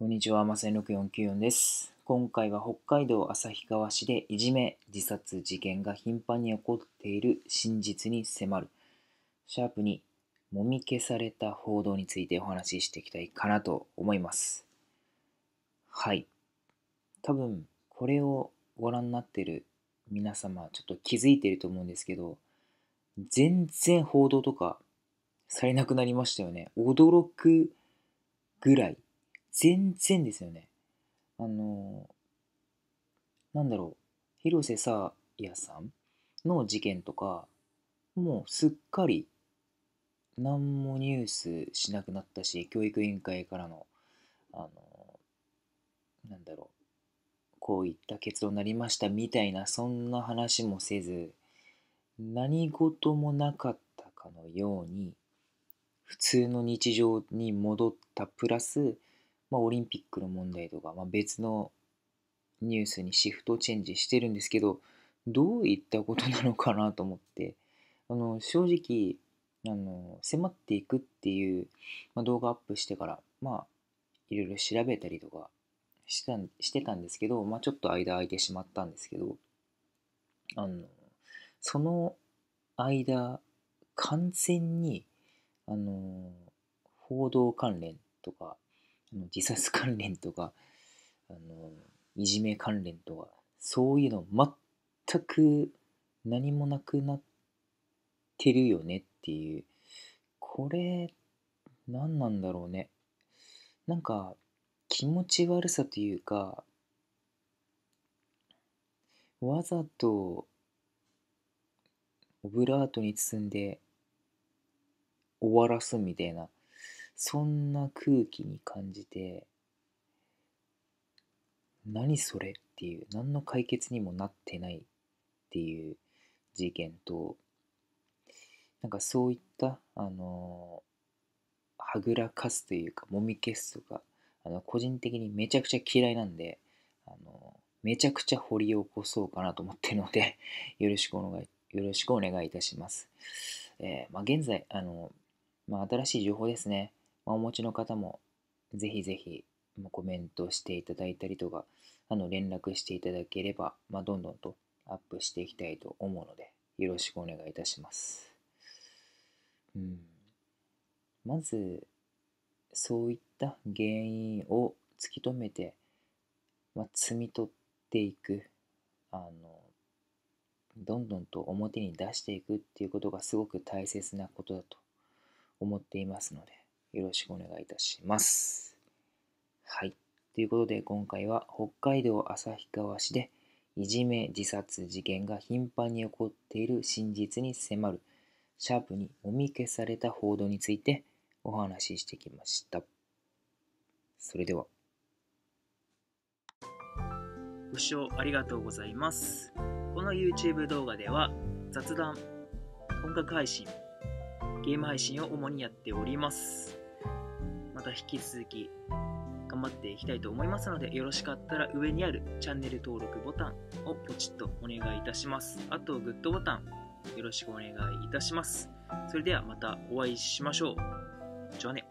こんにちは、まセン6494です。今回は北海道旭川市でいじめ、自殺事件が頻繁に起こっている真実に迫る、シャープにもみ消された報道についてお話ししていきたいかなと思います。はい。多分、これをご覧になってる皆様、ちょっと気づいてると思うんですけど、全然報道とかされなくなりましたよね。驚くぐらい。全然ですよね。あの、なんだろう、広瀬沙耶さんの事件とか、もうすっかり何もニュースしなくなったし、教育委員会からの、あの、なんだろう、こういった結論になりましたみたいな、そんな話もせず、何事もなかったかのように、普通の日常に戻ったプラス、まあ、オリンピックの問題とか、まあ、別のニュースにシフトチェンジしてるんですけど、どういったことなのかなと思って、あの正直あの、迫っていくっていう、まあ、動画アップしてから、まあ、いろいろ調べたりとかしてたしてたんですけど、まあ、ちょっと間空いてしまったんですけど、あのその間、完全に、あの報道関連とかあの自殺関連とか、あの、いじめ関連とか、そういうの全く何もなくなってるよねっていう、これ、何なんだろうね。なんか、気持ち悪さというか、わざとオブラートに包んで終わらすみたいなそんな空気に感じて何それっていう何の解決にもなってないっていう事件となんかそういったあのはぐらかすというかもみ消すとかあの個人的にめちゃくちゃ嫌いなんであのめちゃくちゃ掘り起こそうかなと思ってるので よろしくお願いよろしくお願いいたします。えー、まあ、現在あの、まあ、新しい情報ですね。まあ、お持ちの方もぜひぜひコメントしていただいたりとか、あの連絡していただければ、まあ、どんどんとアップしていきたいと思うので、よろしくお願いいたします。うん、まず、そういった原因を突き止めて、まあ、摘み取っていく、あの、どんどんと表に出していくっていうことがすごく大切なことだと思っていますので、よろしくお願いいたします。はい。ということで、今回は北海道旭川市でいじめ、自殺、事件が頻繁に起こっている真実に迫る、シャープにもみ消された報道についてお話ししてきました。それでは。ご視聴ありがとうございます。この YouTube 動画では雑談、音楽配信、ゲーム配信を主にやっております。また引き続き頑張っていきたいと思いますのでよろしかったら上にあるチャンネル登録ボタンをポチッとお願いいたしますあとグッドボタンよろしくお願いいたしますそれではまたお会いしましょうじゃあね